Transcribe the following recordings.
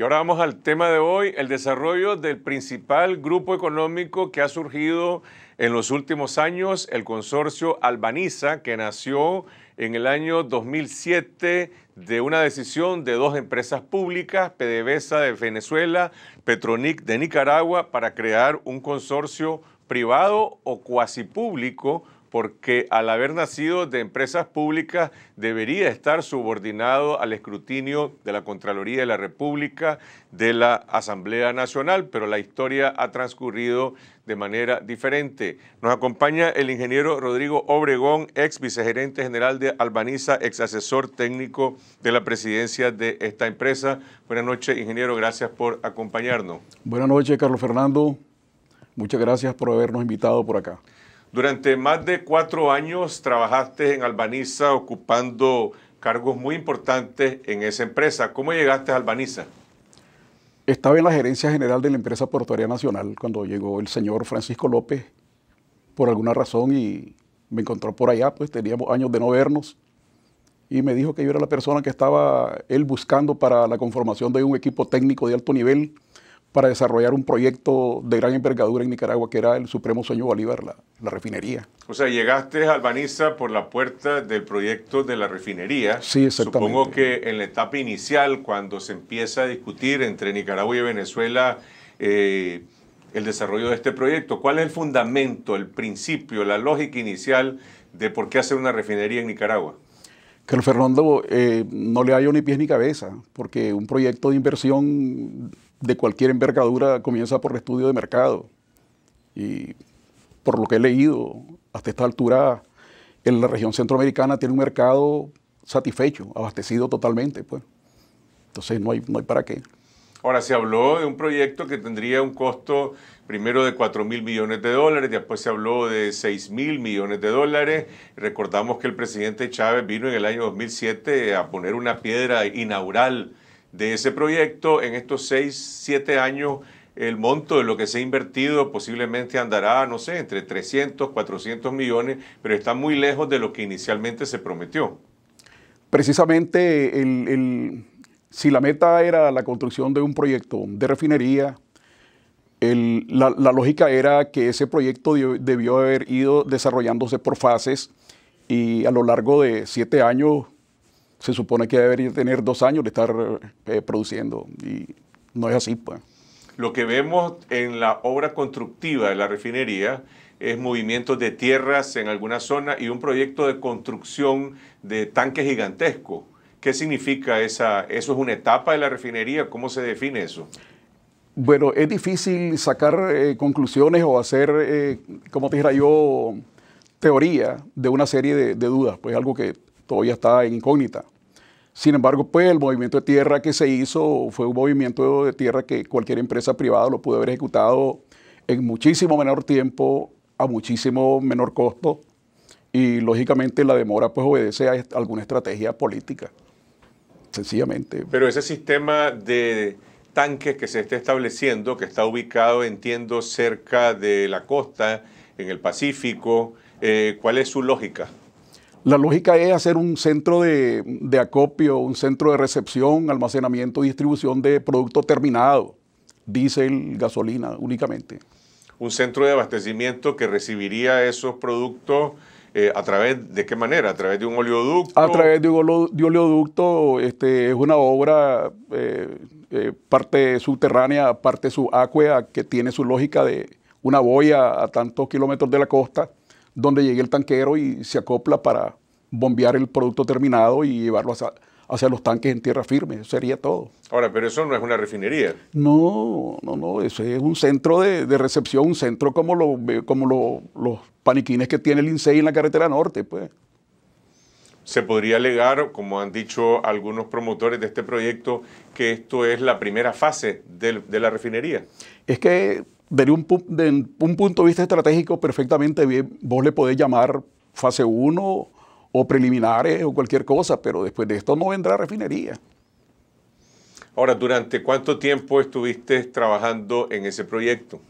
Y ahora vamos al tema de hoy, el desarrollo del principal grupo económico que ha surgido en los últimos años, el consorcio Albaniza, que nació en el año 2007 de una decisión de dos empresas públicas, PDVSA de Venezuela, Petronic de Nicaragua, para crear un consorcio privado o cuasi público porque al haber nacido de empresas públicas debería estar subordinado al escrutinio de la Contraloría de la República, de la Asamblea Nacional, pero la historia ha transcurrido de manera diferente. Nos acompaña el ingeniero Rodrigo Obregón, ex vicegerente general de Albaniza, ex asesor técnico de la presidencia de esta empresa. Buenas noches, ingeniero, gracias por acompañarnos. Buenas noches, Carlos Fernando. Muchas gracias por habernos invitado por acá. Durante más de cuatro años trabajaste en Albaniza ocupando cargos muy importantes en esa empresa. ¿Cómo llegaste a Albaniza? Estaba en la gerencia general de la empresa portuaria nacional cuando llegó el señor Francisco López por alguna razón y me encontró por allá, pues teníamos años de no vernos y me dijo que yo era la persona que estaba él buscando para la conformación de un equipo técnico de alto nivel para desarrollar un proyecto de gran envergadura en Nicaragua, que era el supremo sueño Bolívar, la, refinería. O sea, llegaste a Albaniza por la puerta del proyecto de la refinería. Sí, exactamente. Supongo que en la etapa inicial, cuando se empieza a discutir entre Nicaragua y Venezuela eh, el desarrollo de este proyecto, ¿cuál es el fundamento, el principio, la lógica inicial de por qué hacer una refinería en Nicaragua? Carlos Fernando eh, no le hallo ni pies ni cabeza, porque un proyecto de inversión de cualquier envergadura comienza por estudio de mercado. Y por lo que he leído, hasta esta altura, en la región centroamericana tiene un mercado satisfecho, abastecido totalmente. Pues. Entonces no hay, no hay para qué. Ahora, se habló de un proyecto que tendría un costo primero de 4 mil millones de dólares, después se habló de 6 mil millones de dólares. Recordamos que el presidente Chávez vino en el año 2007 a poner una piedra inaugural de ese proyecto. En estos 6, 7 años, el monto de lo que se ha invertido posiblemente andará, no sé, entre 300, 400 millones, pero está muy lejos de lo que inicialmente se prometió. Precisamente el, el si la meta era la construcción de un proyecto de refinería, la, lógica era que ese proyecto debió, haber ido desarrollándose por fases y a lo largo de siete años se supone que debería tener dos años de estar eh, produciendo y no es así. Pues. Lo que vemos en la obra constructiva de la refinería es movimientos de tierras en alguna zona y un proyecto de construcción de tanques gigantescos ¿Qué significa esa? ¿Eso es una etapa de la refinería? ¿Cómo se define eso? Bueno, es difícil sacar eh, conclusiones o hacer, eh, como te dijera yo, teoría de una serie de, dudas, pues algo que todavía está en incógnita. Sin embargo, pues el movimiento de tierra que se hizo fue un movimiento de tierra que cualquier empresa privada lo pudo haber ejecutado en muchísimo menor tiempo, a muchísimo menor costo, y lógicamente la demora pues obedece a alguna estrategia política sencillamente. Pero ese sistema de tanques que se está estableciendo, que está ubicado, entiendo, cerca de la costa, en el Pacífico, eh, ¿cuál es su lógica? La lógica es hacer un centro de, de, acopio, un centro de recepción, almacenamiento y distribución de productos terminados, diésel, gasolina únicamente. Un centro de abastecimiento que recibiría esos productos eh, ¿A través de qué manera? ¿A través de un oleoducto? A través de un oleoducto, este, es una obra eh, eh, parte subterránea, parte subacuea, que tiene su lógica de una boya a tantos kilómetros de la costa, donde llega el tanquero y se acopla para bombear el producto terminado y llevarlo a, hacia los tanques en tierra firme, eso sería todo. Ahora, pero eso no es una refinería. No, no, no, eso es un centro de, recepción, un centro como, lo, como los paniquines que tiene el INSEI en la carretera norte, pues. Se podría alegar, como han dicho algunos promotores de este proyecto, que esto es la primera fase de, la refinería. Es que desde un, un punto de vista estratégico perfectamente bien, vos le podés llamar fase 1 o preliminares o cualquier cosa, pero después de esto no vendrá refinería. Ahora, ¿durante cuánto tiempo estuviste trabajando en ese proyecto?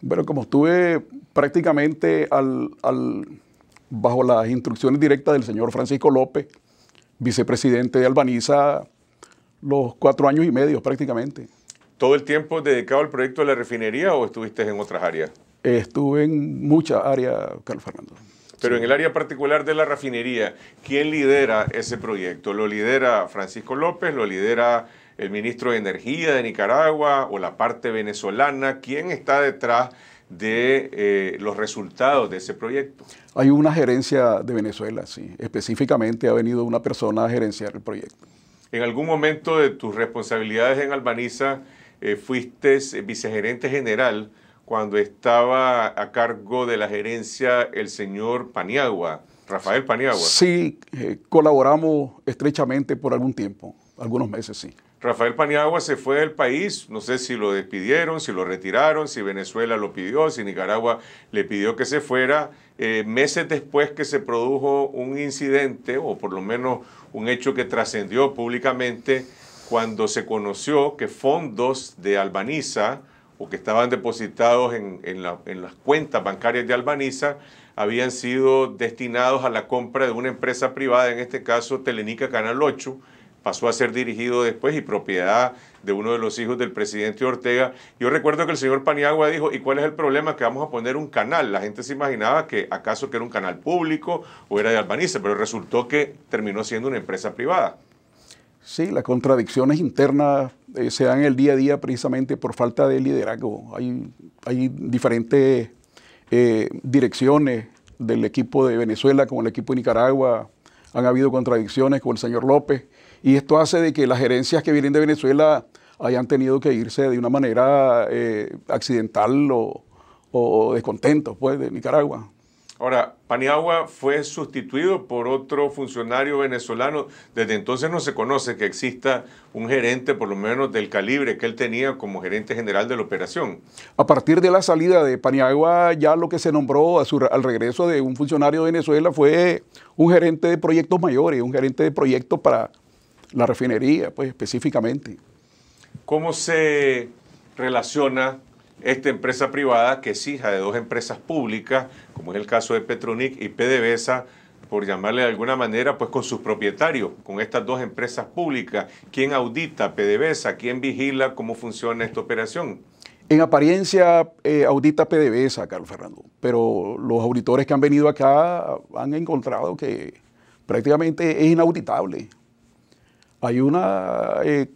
Bueno, como estuve prácticamente al, bajo las instrucciones directas del señor Francisco López, vicepresidente de Albaniza, los cuatro años y medio prácticamente. ¿Todo el tiempo dedicado al proyecto de la refinería o estuviste en otras áreas? Estuve en muchas áreas, Carlos Fernando. Pero en el área particular de la refinería, ¿quién lidera ese proyecto? ¿Lo lidera Francisco López? ¿Lo lidera el ministro de Energía de Nicaragua o la parte venezolana? ¿Quién está detrás de eh, los resultados de ese proyecto? Hay una gerencia de Venezuela, sí. Específicamente ha venido una persona a gerenciar el proyecto. En algún momento de tus responsabilidades en Albaniza eh, fuiste vicegerente general cuando estaba a cargo de la gerencia el señor Paniagua, Rafael Paniagua. Sí, eh, colaboramos estrechamente por algún tiempo, algunos meses, sí. Rafael Paniagua se fue del país, no sé si lo despidieron, si lo retiraron, si Venezuela lo pidió, si Nicaragua le pidió que se fuera. Eh, meses después que se produjo un incidente, o por lo menos un hecho que trascendió públicamente, cuando se conoció que fondos de Albaniza, o que estaban depositados en, en, las cuentas bancarias de Albaniza habían sido destinados a la compra de una empresa privada, en este caso Telenica Canal 8, pasó a ser dirigido después y propiedad de uno de los hijos del presidente Ortega. Yo recuerdo que el señor Paniagua dijo, ¿y cuál es el problema? Que vamos a poner un canal. La gente se imaginaba que acaso que era un canal público o era de Albaniza, pero resultó que terminó siendo una empresa privada. Sí, las contradicciones internas eh, se dan el día a día precisamente por falta de liderazgo. Hay, diferentes eh, direcciones del equipo de Venezuela como el equipo de Nicaragua, han habido contradicciones con el señor López, y esto hace de que las gerencias que vienen de Venezuela hayan tenido que irse de una manera eh, accidental o, descontento pues, de Nicaragua. Ahora, Paniagua fue sustituido por otro funcionario venezolano. Desde entonces no se conoce que exista un gerente, por lo menos del calibre que él tenía como gerente general de la operación. A partir de la salida de Paniagua, ya lo que se nombró al regreso de un funcionario de Venezuela fue un gerente de proyectos mayores, un gerente de proyectos para la refinería, pues específicamente. ¿Cómo se relaciona esta empresa privada, que es hija de dos empresas públicas, como es el caso de Petronic y PDVSA, por llamarle de alguna manera, pues con sus propietarios, con estas dos empresas públicas. ¿Quién audita PDVSA? ¿Quién vigila cómo funciona esta operación? En apariencia eh, audita PDVSA, Carlos Fernando, pero los auditores que han venido acá han encontrado que prácticamente es inauditable. Hay una, eh,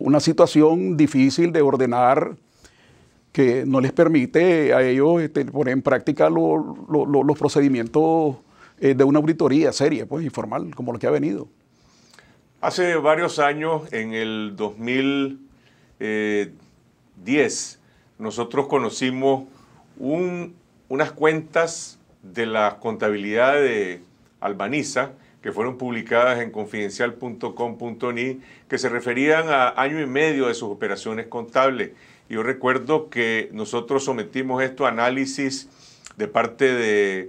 una situación difícil de ordenar que no les permite a ellos este, poner en práctica los procedimientos eh, de una auditoría seria, pues informal, como lo que ha venido. Hace varios años, en el 2010, eh, nosotros conocimos unas cuentas de la contabilidad de Albaniza que fueron publicadas en confidencial.com.ni que se referían a año y medio de sus operaciones contables yo recuerdo que nosotros sometimos esto a análisis de parte de,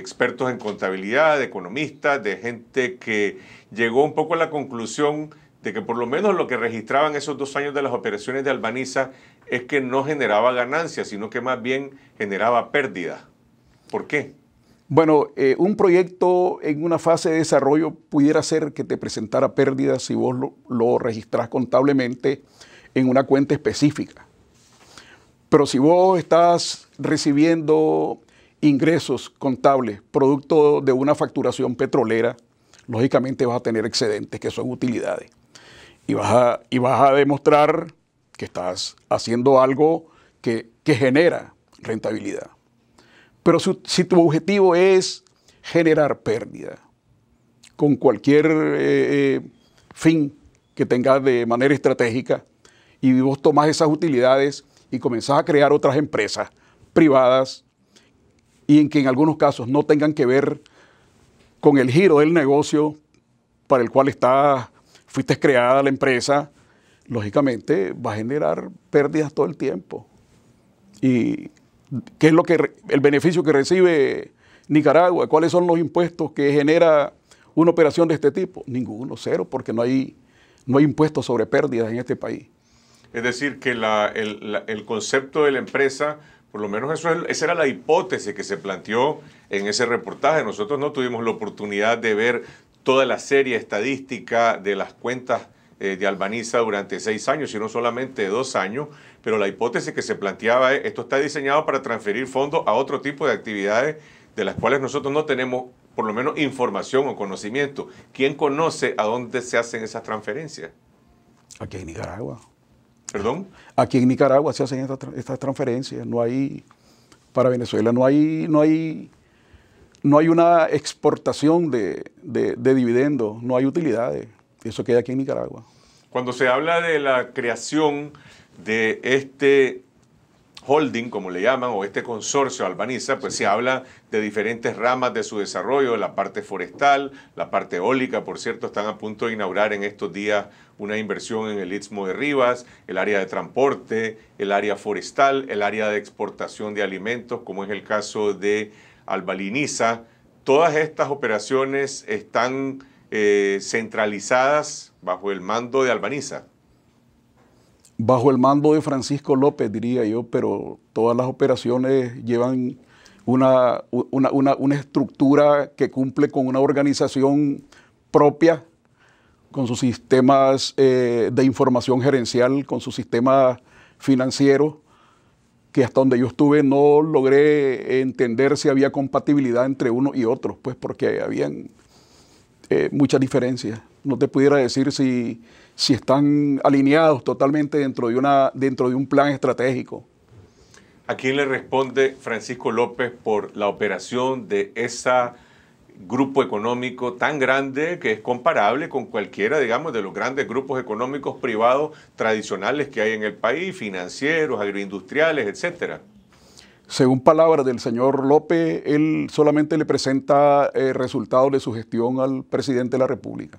expertos en contabilidad, de economistas, de gente que llegó un poco a la conclusión de que por lo menos lo que registraban esos dos años de las operaciones de Albaniza es que no generaba ganancias, sino que más bien generaba pérdida. ¿Por qué? Bueno, eh, un proyecto en una fase de desarrollo pudiera ser que te presentara pérdidas si vos lo, lo registrás contablemente en una cuenta específica. Pero si vos estás recibiendo ingresos contables producto de una facturación petrolera, lógicamente vas a tener excedentes que son utilidades. Y vas a, y vas a demostrar que estás haciendo algo que, genera rentabilidad. Pero si, tu objetivo es generar pérdida con cualquier eh, eh, fin que tengas de manera estratégica, y vos tomás esas utilidades y comenzás a crear otras empresas privadas y en que en algunos casos no tengan que ver con el giro del negocio para el cual está, fuiste creada la empresa, lógicamente va a generar pérdidas todo el tiempo. ¿Y qué es lo que el beneficio que recibe Nicaragua? ¿Cuáles son los impuestos que genera una operación de este tipo? Ninguno, cero, porque no hay, no hay impuestos sobre pérdidas en este país. Es decir, que el, concepto de la empresa, por lo menos esa era la hipótesis que se planteó en ese reportaje. Nosotros no tuvimos la oportunidad de ver toda la serie estadística de las cuentas eh, de Albaniza durante seis años, sino solamente dos años, pero la hipótesis que se planteaba es, esto está diseñado para transferir fondos a otro tipo de actividades de las cuales nosotros no tenemos por lo menos información o conocimiento. ¿Quién conoce a dónde se hacen esas transferencias? Aquí en Nicaragua. ¿Perdón? Aquí en Nicaragua se hacen estas, transferencias, no hay, para Venezuela, no hay, no hay, no hay una exportación de, de dividendos, no hay utilidades, eso queda aquí en Nicaragua. Cuando se habla de la creación de este holding, como le llaman, o este consorcio albaniza, pues se habla de diferentes ramas de su desarrollo, la parte forestal, la parte eólica, por cierto, están a punto de inaugurar en estos días una inversión en el Istmo de Rivas, el área de transporte, el área forestal, el área de exportación de alimentos, como es el caso de Albaliniza. Todas estas operaciones están eh, centralizadas bajo el mando de Albaniza bajo el mando de Francisco López, diría yo, pero todas las operaciones llevan una, una, estructura que cumple con una organización propia, con sus sistemas eh, de información gerencial, con su sistema financiero, que hasta donde yo estuve no logré entender si había compatibilidad entre uno y otro, pues porque habían eh, muchas diferencias. No te pudiera decir si, si están alineados totalmente dentro de, una, dentro de un plan estratégico. ¿A quién le responde Francisco López por la operación de ese grupo económico tan grande que es comparable con cualquiera, digamos, de los grandes grupos económicos privados tradicionales que hay en el país, financieros, agroindustriales, etcétera? Según palabras del señor López, él solamente le presenta eh, resultados de su gestión al presidente de la República.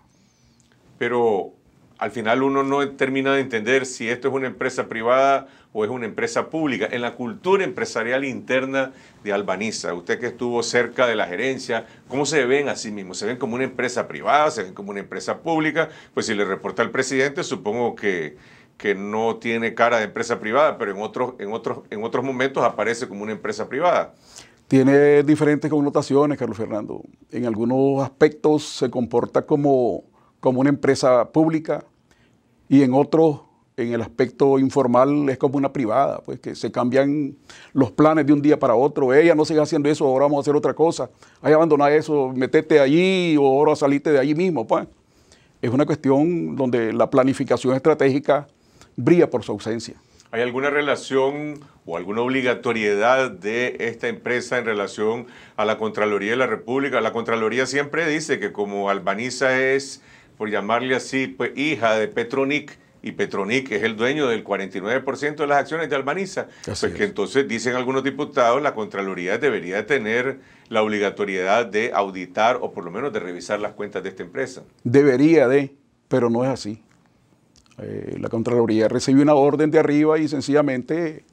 Pero al final uno no termina de entender si esto es una empresa privada o es una empresa pública. En la cultura empresarial interna de Albaniza, usted que estuvo cerca de la gerencia, ¿cómo se ven a sí mismos? ¿Se ven como una empresa privada? ¿Se ven como una empresa pública? Pues si le reporta al presidente, supongo que que no tiene cara de empresa privada, pero en otros, en otros, en otros momentos aparece como una empresa privada. Tiene diferentes connotaciones, Carlos Fernando. En algunos aspectos se comporta como, como una empresa pública y en otros, en el aspecto informal, es como una privada, pues que se cambian los planes de un día para otro. Ella no sigue haciendo eso, ahora vamos a hacer otra cosa. Hay abandonar eso, metete allí o ahora salite de allí mismo. Pues. Es una cuestión donde la planificación estratégica brilla por su ausencia. ¿Hay alguna relación o alguna obligatoriedad de esta empresa en relación a la Contraloría de la República? La Contraloría siempre dice que como Albaniza es, por llamarle así, pues, hija de Petronic, y Petronic es el dueño del 49% de las acciones de Albaniza, pues que entonces dicen algunos diputados, la Contraloría debería tener la obligatoriedad de auditar o por lo menos de revisar las cuentas de esta empresa. Debería de, pero no es así. Eh, la Contraloría recibió una orden de arriba y sencillamente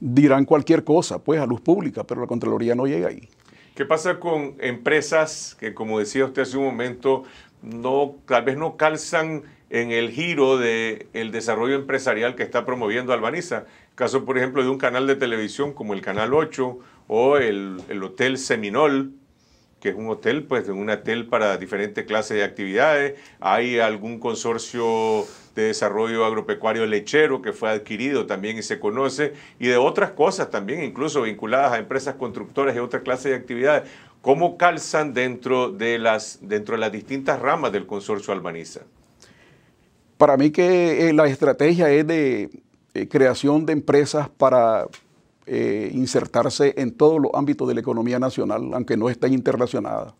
dirán cualquier cosa, pues a luz pública, pero la Contraloría no llega ahí. ¿Qué pasa con empresas que, como decía usted hace un momento, no, tal vez no calzan en el giro del el desarrollo empresarial que está promoviendo Albaniza? Caso, por ejemplo, de un canal de televisión como el Canal 8 o el, el Hotel Seminol, que es un hotel, pues un hotel para diferentes clases de actividades. Hay algún consorcio de desarrollo agropecuario lechero que fue adquirido también y se conoce, y de otras cosas también, incluso vinculadas a empresas constructoras y otras clases de actividades. ¿Cómo calzan dentro de las, dentro de las distintas ramas del consorcio Albaniza? Para mí que eh, la estrategia es de eh, creación de empresas para eh, insertarse en todos los ámbitos de la economía nacional, aunque no esté interrelacionadas.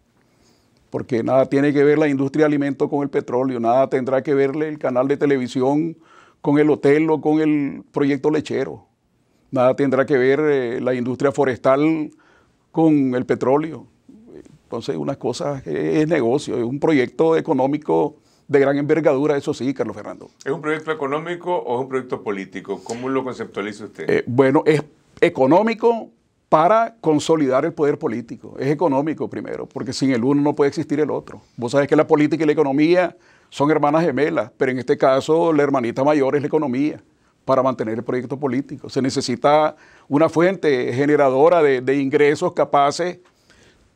Porque nada tiene que ver la industria de alimentos con el petróleo, nada tendrá que ver el canal de televisión con el hotel o con el proyecto lechero, nada tendrá que ver eh, la industria forestal con el petróleo. Entonces, una cosa eh, es negocio, es un proyecto económico de gran envergadura, eso sí, Carlos Fernando. ¿Es un proyecto económico o es un proyecto político? ¿Cómo lo conceptualiza usted? bueno, es económico para consolidar el poder político. Es económico primero, porque sin el uno no puede existir el otro. Vos sabés que la política y la economía son hermanas gemelas, pero en este caso la hermanita mayor es la economía para mantener el proyecto político. Se necesita una fuente generadora de, ingresos capaces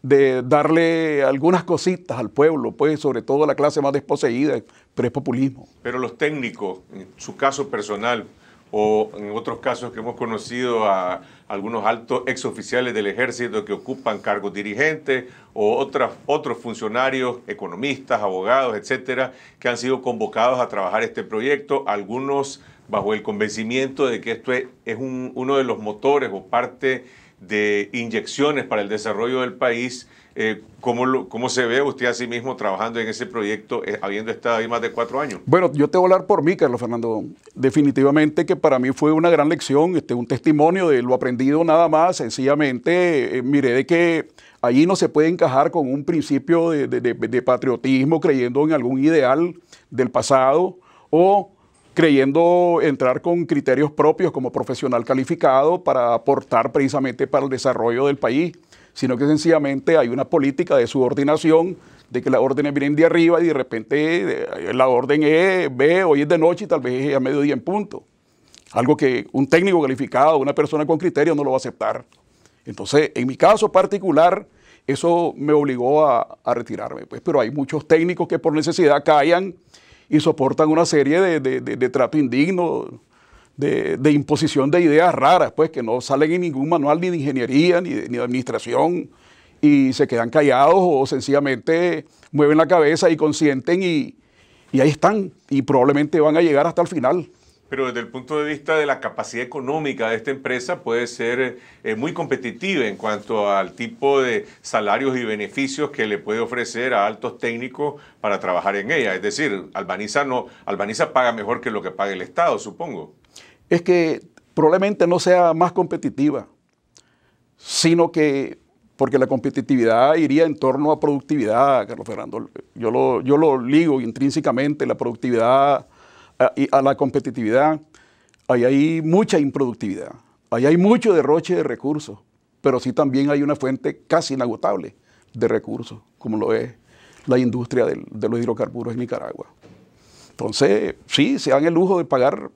de darle algunas cositas al pueblo, pues sobre todo a la clase más desposeída, pero es populismo. Pero los técnicos, en su caso personal, o en otros casos que hemos conocido a algunos altos exoficiales del ejército que ocupan cargos dirigentes o otros funcionarios, economistas, abogados, etcétera, que han sido convocados a trabajar este proyecto, algunos bajo el convencimiento de que esto es, es uno de los motores o parte de inyecciones para el desarrollo del país eh, ¿cómo, se ve usted a sí mismo trabajando en ese proyecto, eh, habiendo estado ahí más de cuatro años? Bueno, yo te voy a hablar por mí, Carlos Fernando. Definitivamente que para mí fue una gran lección, este, un testimonio de lo aprendido nada más. Sencillamente, eh, miré de que allí no se puede encajar con un principio de patriotismo, creyendo en algún ideal del pasado o creyendo entrar con criterios propios como profesional calificado para aportar precisamente para el desarrollo del país sino que sencillamente hay una política de subordinación, de que las órdenes vienen de arriba y de repente eh, la orden es, ve, hoy es de noche y tal vez es a mediodía en punto. Algo que un técnico calificado, una persona con criterio no lo va a aceptar. Entonces, en mi caso particular, eso me obligó a, retirarme. Pues, pero hay muchos técnicos que por necesidad callan y soportan una serie de, de, de, de trato indigno, de, imposición de ideas raras, pues que no salen en ningún manual ni de ingeniería ni de, administración y se quedan callados o sencillamente mueven la cabeza y consienten y, ahí están y probablemente van a llegar hasta el final. Pero desde el punto de vista de la capacidad económica de esta empresa puede ser eh, muy competitiva en cuanto al tipo de salarios y beneficios que le puede ofrecer a altos técnicos para trabajar en ella. Es decir, Albaniza no, Albaniza paga mejor que lo que paga el Estado, supongo es que probablemente no sea más competitiva, sino que, porque la competitividad iría en torno a productividad, Carlos Fernando. Yo lo, yo lo ligo intrínsecamente, la productividad a, a la competitividad. Ahí hay mucha improductividad, ahí hay mucho derroche de recursos, pero sí también hay una fuente casi inagotable de recursos, como lo es la industria de los hidrocarburos en Nicaragua. Entonces, sí, se dan el lujo de pagar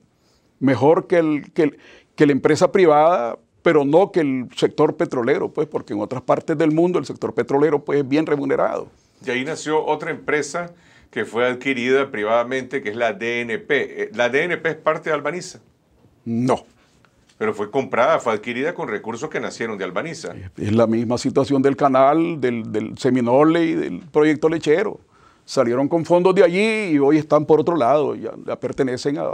mejor que, el, que, la empresa privada, pero no que el sector petrolero, pues, porque en otras partes del mundo el sector petrolero pues, es bien remunerado. Y ahí nació otra empresa que fue adquirida privadamente, que es la DNP. Eh, ¿La DNP es parte de Albaniza? No. Pero fue comprada, fue adquirida con recursos que nacieron de Albaniza. Es la misma situación del canal, del, Seminole y del proyecto lechero. Salieron con fondos de allí y hoy están por otro lado, ya, ya pertenecen a,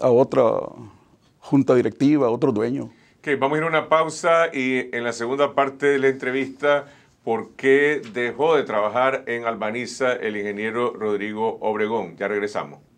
a otra junta directiva, a otro dueño. Ok, vamos a ir a una pausa y en la segunda parte de la entrevista, ¿por qué dejó de trabajar en Albaniza el ingeniero Rodrigo Obregón? Ya regresamos.